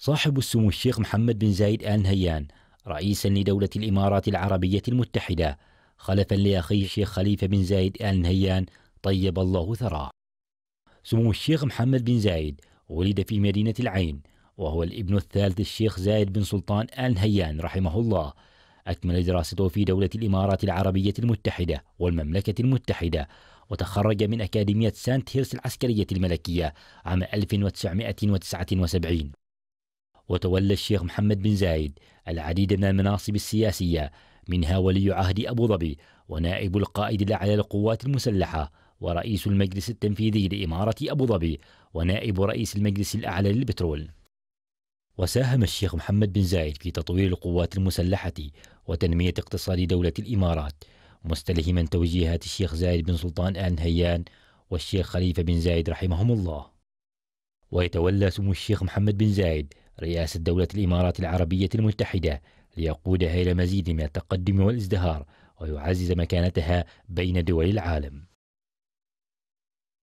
صاحب السمو الشيخ محمد بن زايد آل نهيان رئيسا لدولة الإمارات العربية المتحدة خلفا لأخيه الشيخ خليفة بن زايد آل نهيان طيب الله ثراه سمو الشيخ محمد بن زايد ولد في مدينة العين وهو الابن الثالث الشيخ زايد بن سلطان آل نهيان رحمه الله أكمل دراسته في دولة الإمارات العربية المتحدة والمملكة المتحدة وتخرج من أكاديمية سانت هيرس العسكرية الملكية عام 1979 وتولى الشيخ محمد بن زايد العديد من المناصب السياسية منها ولي عهد أبو ظبي ونائب القائد الأعلى للقوات المسلحة ورئيس المجلس التنفيذي لإمارة أبو ظبي ونائب رئيس المجلس الأعلى للبترول وساهم الشيخ محمد بن زايد في تطوير القوات المسلحة وتنمية اقتصاد دولة الإمارات مستلهما توجيهات الشيخ زايد بن سلطان آل نهيان والشيخ خليفة بن زايد رحمهم الله ويتولى سمو الشيخ محمد بن زايد رئاسة دولة الإمارات العربية المتحدة ليقودها إلى مزيد من التقدم والازدهار ويعزز مكانتها بين دول العالم